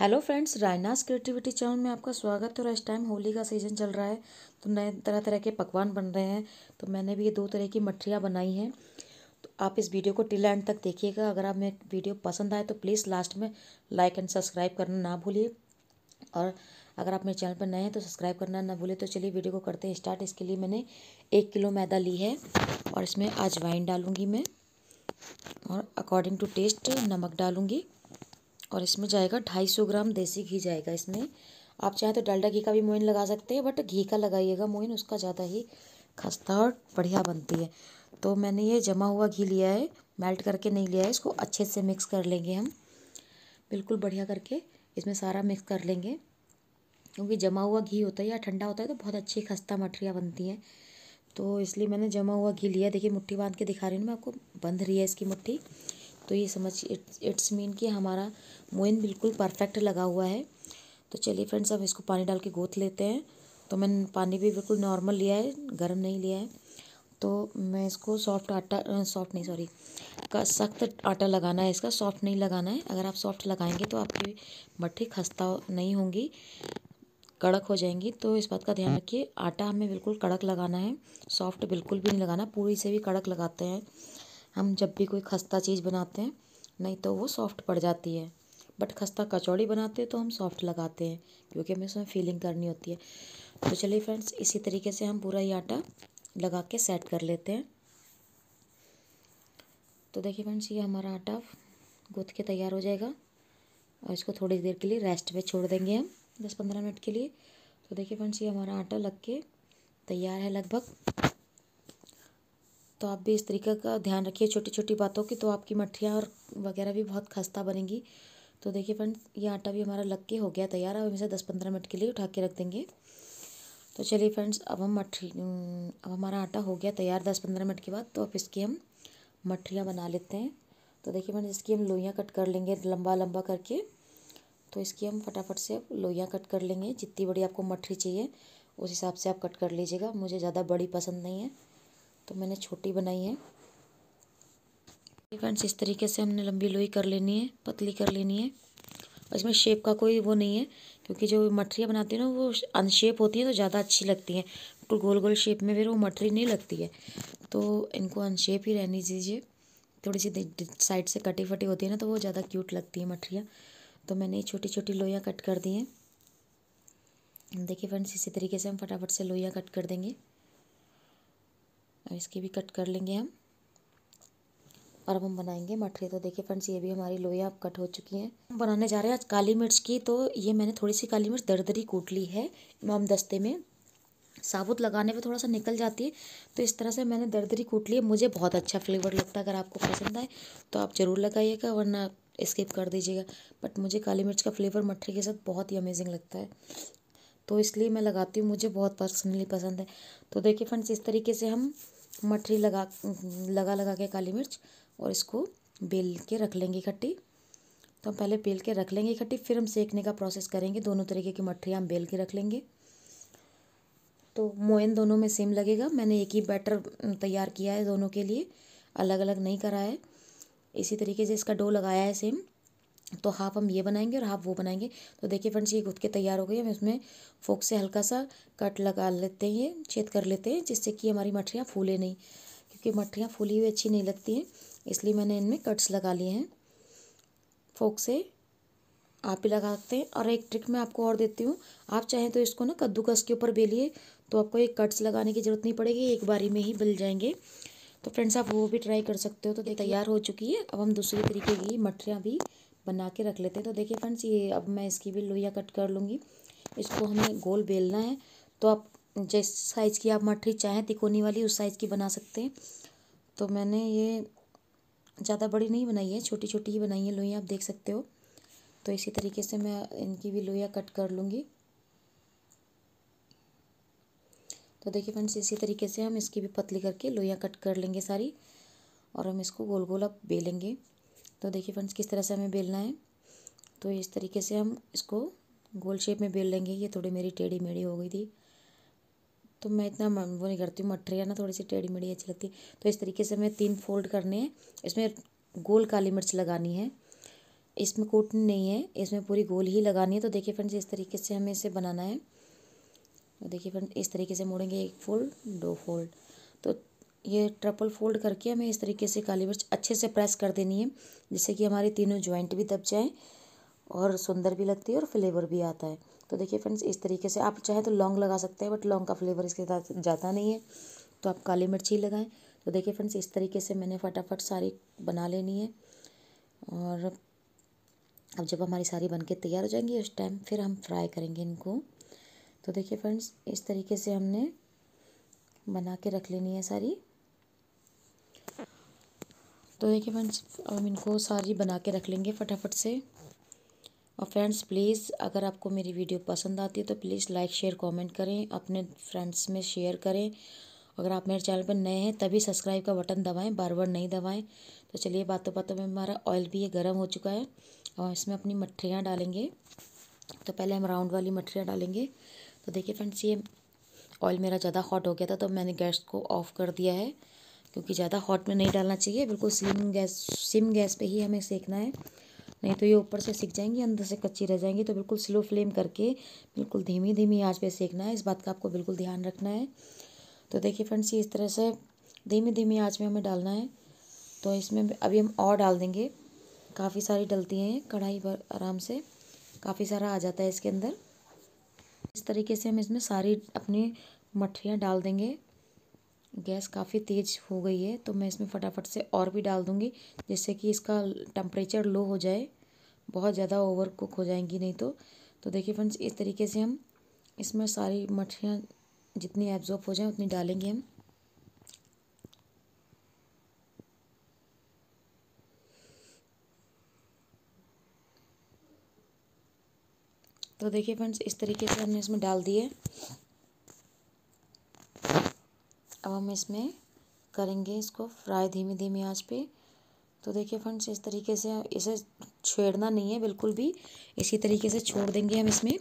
hello friends रायनास creativity channel में आपका स्वागत है और इस टाइम होली का सीज़न चल रहा है तो नए तरह तरह के पकवान बन रहे हैं तो मैंने भी ये दो तरह की मठरियाँ बनाई हैं तो आप इस वीडियो को टिल एंड तक देखिएगा अगर आप मेरे वीडियो पसंद आए तो प्लीज़ लास्ट में लाइक एंड सब्सक्राइब करना ना भूलिए और अगर आप मेरे चैनल पर नए हैं तो सब्सक्राइब करना ना भूलें तो चलिए वीडियो को करते हैं स्टार्ट इसके लिए मैंने एक किलो मैदा ली है और इसमें आज वाइन डालूँगी मैं और अकॉर्डिंग टू टेस्ट नमक डालूँगी और इसमें जाएगा ढाई सौ ग्राम देसी घी जाएगा इसमें आप चाहें तो डालडा घी का भी मोइन लगा सकते हैं बट घी का लगाइएगा मोइन उसका ज़्यादा ही खस्ता और बढ़िया बनती है तो मैंने ये जमा हुआ घी लिया है मेल्ट करके नहीं लिया है इसको अच्छे से मिक्स कर लेंगे हम बिल्कुल बढ़िया करके इसमें सारा मिक्स कर लेंगे क्योंकि जमा हुआ घी होता है या ठंडा होता है तो बहुत अच्छी खस्ता मठरियाँ बनती हैं तो इसलिए मैंने जमा हुआ घी लिया देखिए मुट्ठी बांध के दिखा रही हूँ मैं आपको बंध रही है इसकी मुट्ठी तो ये समझ इट्स इट्स मीन कि हमारा मोइन बिल्कुल परफेक्ट लगा हुआ है तो चलिए फ्रेंड्स अब इसको पानी डाल के गोथ लेते हैं तो मैंने पानी भी बिल्कुल नॉर्मल लिया है गर्म नहीं लिया है तो मैं इसको सॉफ्ट आटा सॉफ्ट नहीं सॉरी का सख्त आटा लगाना है इसका सॉफ्ट नहीं लगाना है अगर आप सॉफ्ट लगाएंगे तो आपकी मट्ठी खस्ता नहीं होंगी कड़क हो जाएंगी तो इस बात का ध्यान रखिए आटा हमें बिल्कुल कड़क लगाना है सॉफ्ट बिल्कुल भी नहीं लगाना पूरी से भी कड़क लगाते हैं हम जब भी कोई खस्ता चीज़ बनाते हैं नहीं तो वो सॉफ्ट पड़ जाती है बट खस्ता कचौड़ी बनाते हैं तो हम सॉफ्ट लगाते हैं क्योंकि हमें उसमें फीलिंग करनी होती है तो चलिए फ्रेंड्स इसी तरीके से हम पूरा ये आटा लगा के सेट कर लेते हैं तो देखिए फ्रेंड्स ये हमारा आटा गुथ के तैयार हो जाएगा और इसको थोड़ी देर के लिए रेस्ट पे छोड़ देंगे हम दस पंद्रह मिनट के लिए तो देखिए फ्रेंड्स ये हमारा आटा लग के तैयार है लगभग तो आप भी इस तरीके का ध्यान रखिए छोटी छोटी बातों की तो आपकी मठियाँ और वगैरह भी बहुत खस्ता बनेंगी तो देखिए फ्रेंड्स ये आटा भी हमारा लग के हो गया तैयार अब इसे दस पंद्रह मिनट के लिए उठा के रख देंगे तो चलिए फ्रेंड्स अब हम मठरी अब हमारा आटा हो गया तैयार दस पंद्रह मिनट के बाद तो अब इसकी हम मठरियाँ बना लेते हैं तो देखिए फ्रेंड्स इसकी हम लोइयाँ कट कर लेंगे लंबा लंबा करके तो इसकी हम फटाफट से अब लोइयाँ कट कर लेंगे जितनी बड़ी आपको मठरी चाहिए उस हिसाब से आप कट कर लीजिएगा मुझे ज़्यादा बड़ी पसंद नहीं है तो मैंने छोटी बनाई है फ्रेंड्स इस तरीके से हमने लंबी लोई कर लेनी है पतली कर लेनी है और इसमें शेप का कोई वो नहीं है क्योंकि जो मठरियाँ बनाती है ना वो अनशेप होती है तो ज़्यादा अच्छी लगती हैं बिल्कुल गोल गोल शेप में फिर वो मठरी नहीं लगती है तो इनको अनशेप ही रहने दीजिए थोड़ी सी साइड से कटी फटी होती है ना तो वो ज़्यादा क्यूट लगती है मठरियाँ तो मैंने छोटी छोटी लोहियाँ कट कर दी हैं देखिए फ्रेंड्स इसी तरीके से हम फटाफट से लोहियाँ कट कर देंगे इसकी भी कट कर लेंगे हम और अब हम बनाएंगे मठरी तो देखिए फ्रेंड्स ये भी हमारी लोहिया अब कट हो चुकी हैं हम बनाने जा रहे हैं आज काली मिर्च की तो ये मैंने थोड़ी सी काली मिर्च दरदरी कूट ली है मोम दस्ते में साबुत लगाने पे थोड़ा सा निकल जाती है तो इस तरह से मैंने दरदरी कूट ली है मुझे बहुत अच्छा फ्लेवर लगता है अगर आपको पसंद आए तो आप ज़रूर लगाइएगा वरना स्किप कर दीजिएगा बट मुझे काली मिर्च का फ्लेवर मठरी के साथ बहुत ही अमेजिंग लगता है तो इसलिए मैं लगाती हूँ मुझे बहुत पर्सनली पसंद है तो देखिए फ्रेंड्स इस तरीके से हम मटरी लगा लगा लगा के काली मिर्च और इसको बेल के रख लेंगे इकट्ठी तो हम पहले बेल के रख लेंगे इकट्ठी फिर हम सेकने का प्रोसेस करेंगे दोनों तरीके की मठरी हम बेल के रख लेंगे तो मोयन दोनों में सेम लगेगा मैंने एक ही बैटर तैयार किया है दोनों के लिए अलग अलग नहीं करा है इसी तरीके से इसका डो लगाया है सेम तो हाफ़ हम ये बनाएंगे और हाफ़ वो बनाएंगे तो देखिए फ्रेंड्स ये गुदके के तैयार हो गई हमें हम इसमें फोक से हल्का सा कट लगा लेते हैं ये छेद कर लेते हैं जिससे कि हमारी मठरियाँ फूले नहीं क्योंकि मठरियाँ फूली हुई अच्छी नहीं लगती हैं इसलिए मैंने इनमें कट्स लगा लिए हैं फोक से आप ही लगा सकते हैं और एक ट्रिक मैं आपको और देती हूँ आप चाहें तो इसको ना कद्दूकस के ऊपर बेलिए तो आपको एक कट्स लगाने की ज़रूरत नहीं पड़ेगी एक बारी में ही बल जाएंगे तो फ्रेंड्स आप वो भी ट्राई कर सकते हो तो तैयार हो चुकी है अब हम दूसरे तरीके की मठरियाँ भी बना के रख लेते हैं तो देखिए फ्रेंड्स ये अब मैं इसकी भी लोहिया कट कर लूँगी इसको हमें गोल बेलना है तो आप जिस साइज़ की आप मठरी चाहें तिकोनी वाली उस साइज़ की बना सकते हैं तो मैंने ये ज़्यादा बड़ी नहीं बनाई है छोटी छोटी ही बनाई है लोहिया आप देख सकते हो तो इसी तरीके से मैं इनकी भी लोहिया कट कर लूँगी तो देखिए फ्रेंड्स इसी तरीके से हम इसकी भी पतली करके लोहिया कट कर लेंगे सारी और हम इसको गोल गोल अब बेलेंगे तो देखिए फ्रेंड्स किस तरह से हमें बेलना है तो इस तरीके से हम इसको गोल शेप में बेल लेंगे ये थोड़ी मेरी टेढ़ी मेढ़ी हो गई थी तो मैं इतना वो नहीं करती हूँ मटरियाँ ना थोड़ी सी टेढ़ी मेढ़ी अच्छी लगती तो इस तरीके से हमें तीन फोल्ड करने हैं इसमें गोल काली मिर्च लगानी है इसमें कूटनी नहीं है इसमें पूरी गोल ही लगानी है तो देखिए फ्रेंड्स इस तरीके से हमें इसे बनाना है तो देखिए फ्रेंड इस तरीके से मोड़ेंगे एक फोल्ड दो फोल्ड तो ये ट्रपल फोल्ड करके हमें इस तरीके से काली मिर्च अच्छे से प्रेस कर देनी है जिससे कि हमारे तीनों जॉइंट भी दब जाएँ और सुंदर भी लगती है और फ्लेवर भी आता है तो देखिए फ्रेंड्स इस तरीके से आप चाहे तो लौंग लगा सकते हैं बट लॉन्ग का फ्लेवर इसके साथ ज़्यादा नहीं है तो आप काली मिर्च ही लगाएं तो देखिए फ्रेंड्स इस तरीके से मैंने फटाफट सारी बना लेनी है और अब जब हमारी सारी बन के तैयार हो जाएंगी उस टाइम फिर हम फ्राई करेंगे इनको तो देखिए फ्रेंड्स इस तरीके से हमने बना के रख लेनी है सारी तो देखिए फ्रेंड्स हम इनको सारी बना के रख लेंगे फटाफट से और फ्रेंड्स प्लीज़ अगर आपको मेरी वीडियो पसंद आती है तो प्लीज़ लाइक शेयर कमेंट करें अपने फ्रेंड्स में शेयर करें अगर आप मेरे चैनल पर नए हैं तभी सब्सक्राइब का बटन दबाएं बार बार नहीं दबाएं तो चलिए बातों बातों में हमारा ऑयल भी ये गर्म हो चुका है और इसमें अपनी मठरियाँ डालेंगे तो पहले हम राउंड वाली मठरियाँ डालेंगे तो देखिए फ्रेंड्स ये ऑयल मेरा ज़्यादा हॉट हो गया था तो मैंने गैस को ऑफ़ कर दिया है क्योंकि ज़्यादा हॉट में नहीं डालना चाहिए बिल्कुल सिम गैस सिम गैस पे ही हमें सेकना है नहीं तो ये ऊपर से सिक जाएंगी अंदर से कच्ची रह जाएंगी तो बिल्कुल स्लो फ्लेम करके बिल्कुल धीमी धीमी आंच पे सेकना है इस बात का आपको बिल्कुल ध्यान रखना है तो देखिए फ्रेंड्स ये इस तरह से धीमी धीमी आँच में हमें डालना है तो इसमें अभी हम और डाल देंगे काफ़ी सारी डलती हैं कढ़ाई पर आराम से काफ़ी सारा आ जाता है इसके अंदर इस तरीके से हम इसमें सारी अपनी मठरियाँ डाल देंगे गैस काफ़ी तेज़ हो गई है तो मैं इसमें फटाफट से और भी डाल दूँगी जिससे कि इसका टेम्परेचर लो हो जाए बहुत ज़्यादा ओवर कुक हो जाएंगी नहीं तो तो देखिए फ्रेंड्स इस तरीके से हम इसमें सारी मछलियाँ जितनी एब्जॉर्ब हो जाएं उतनी डालेंगे हम तो देखिए फ्रेंड्स इस तरीके से हमने इसमें डाल दिए अब हम इसमें करेंगे इसको फ्राई धीमी धीमी आँच पे तो देखिए फ्रेंड्स इस तरीके से इसे छेड़ना नहीं है बिल्कुल भी इसी तरीके से छोड़ देंगे हम इसमें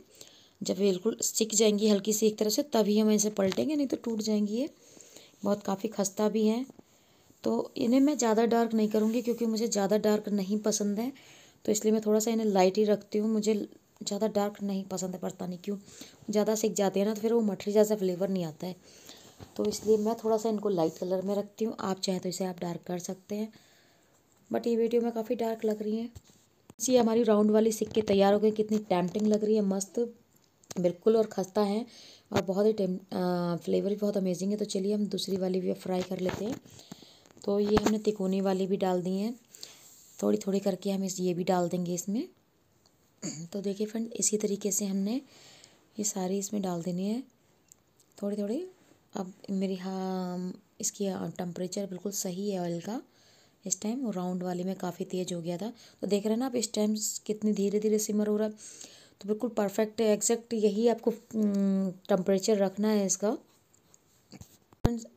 जब बिल्कुल सीख जाएंगी हल्की सी एक तरफ से तभी हम इसे पलटेंगे नहीं तो टूट जाएंगी ये बहुत काफ़ी खस्ता भी हैं तो इन्हें मैं ज़्यादा डार्क नहीं करूँगी क्योंकि मुझे ज़्यादा डार्क नहीं पसंद है तो इसलिए मैं थोड़ा सा इन्हें लाइट ही रखती हूँ मुझे ज़्यादा डार्क नहीं पसंद है पड़ता नहीं क्यों ज़्यादा सीख जाते हैं ना तो फिर वो मठरी जैसा फ्लेवर नहीं आता है तो इसलिए मैं थोड़ा सा इनको लाइट कलर में रखती हूँ आप चाहें तो इसे आप डार्क कर सकते हैं बट ये वीडियो में काफ़ी डार्क लग रही है ये हमारी राउंड वाली सिक्के तैयार हो गए कितनी टैम्पटिंग लग रही है मस्त बिल्कुल और खस्ता है और बहुत ही टेम फ्लेवर भी बहुत अमेजिंग है तो चलिए हम दूसरी वाली भी फ्राई कर लेते हैं तो ये हमने तिकोनी वाली भी डाल दी है थोड़ी थोड़ी करके हम इस ये भी डाल देंगे इसमें तो देखिए फ्रेंड इसी तरीके से हमने ये सारी इसमें डाल देनी है थोड़ी थोड़ी अब मेरे यहाँ इसकी टेम्परेचर बिल्कुल सही है ऑयल का इस टाइम राउंड वाले में काफ़ी तेज़ हो गया था तो देख रहे हैं ना आप इस टाइम कितनी धीरे धीरे सिमर हो रहा है तो बिल्कुल परफेक्ट एग्जैक्ट यही आपको टेम्परेचर रखना है इसका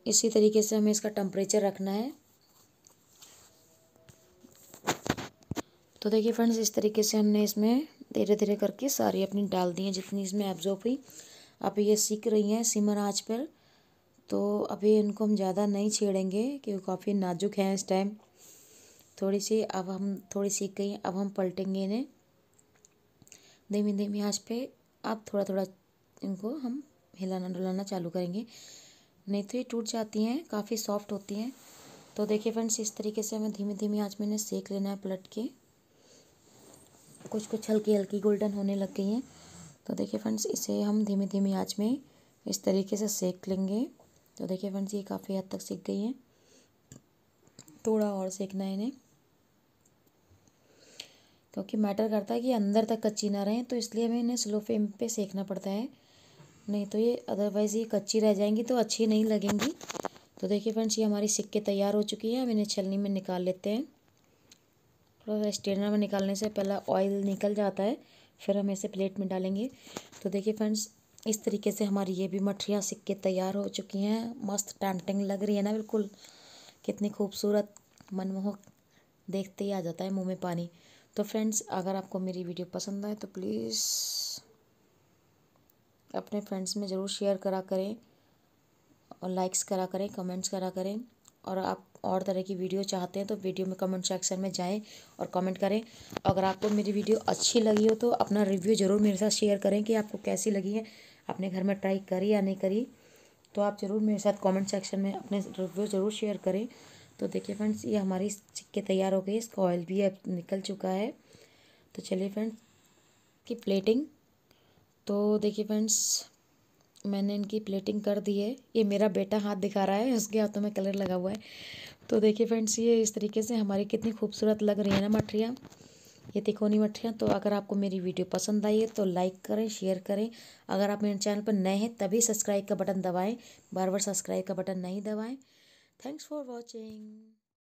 इसी तरीके से हमें इसका टेम्परेचर रखना है तो देखिए फ्रेंड्स इस तरीके से हमने इसमें धीरे धीरे करके सारी अपनी डाल दी हैं जितनी इसमें एब्जॉर्ब हुई आप ये सीख रही हैं सिमर आँच पर तो अभी इनको हम ज़्यादा नहीं छेड़ेंगे क्योंकि काफ़ी नाजुक हैं इस टाइम थोड़ी सी अब हम थोड़ी सीख गई अब हम पलटेंगे इन्हें धीमी धीमी आँच पे अब थोड़ा थोड़ा इनको हम हिलाना डुलाना चालू करेंगे नहीं तो ये टूट जाती हैं काफ़ी सॉफ्ट होती हैं तो देखिए फ्रेंड्स इस तरीके से हमें धीमी धीमी आँच में इन्हें सेक लेना है पलट के कुछ कुछ हल्की हल्की गोल्डन होने लग गई हैं तो देखिए फ्रेंड्स इसे हम धीमी धीमी आँच में इस तरीके से सेक लेंगे तो देखिए फ्रेंड्स ये काफ़ी हद तक सीख गई हैं थोड़ा और सीखना है इन्हें क्योंकि मैटर करता है कि अंदर तक कच्ची ना रहें तो इसलिए हमें इन्हें स्लो फ्लेम पे सेकना पड़ता है नहीं तो ये अदरवाइज़ ये कच्ची रह जाएंगी तो अच्छी नहीं लगेंगी तो देखिए फ्रेंड्स ये हमारी सिक्के तैयार हो चुकी है हम इन्हें छलनी में निकाल लेते हैं थोड़ा स्ट्रेनर में निकालने से पहला ऑयल निकल जाता है फिर हम इसे प्लेट में डालेंगे तो देखिए फ्रेंड्स इस तरीके से हमारी ये भी मठरियाँ सिक्के के तैयार हो चुकी हैं मस्त टेंटिंग लग रही है ना बिल्कुल कितनी खूबसूरत मनमोहक देखते ही आ जाता है मुंह में पानी तो फ्रेंड्स अगर आपको मेरी वीडियो पसंद आए तो प्लीज़ अपने फ्रेंड्स में ज़रूर शेयर करा करें और लाइक्स करा करें कमेंट्स करा करें और आप और तरह की वीडियो चाहते हैं तो वीडियो में कमेंट सेक्शन में जाएं और कमेंट करें अगर आपको मेरी वीडियो अच्छी लगी हो तो अपना रिव्यू ज़रूर मेरे साथ शेयर करें कि आपको कैसी लगी है आपने घर में ट्राई करी या नहीं करी तो आप ज़रूर मेरे साथ कमेंट सेक्शन में अपने रिव्यू ज़रूर शेयर करें तो देखिए फ्रेंड्स ये हमारी चिक्के तैयार हो गई इसका ऑयल भी अब निकल चुका है तो चलिए फ्रेंड्स की प्लेटिंग तो देखिए फ्रेंड्स मैंने इनकी प्लेटिंग कर दी है ये मेरा बेटा हाथ दिखा रहा है उसके हाथों में कलर लगा हुआ है तो देखिए फ्रेंड्स ये इस तरीके से हमारी कितनी खूबसूरत लग रही है ना मठरियाँ ये तिकोनी मठियाँ तो अगर आपको मेरी वीडियो पसंद आई है तो लाइक करें शेयर करें अगर आप मेरे चैनल पर नए हैं तभी सब्सक्राइब का बटन दबाएं बार बार सब्सक्राइब का बटन नहीं दबाएं थैंक्स फॉर वॉचिंग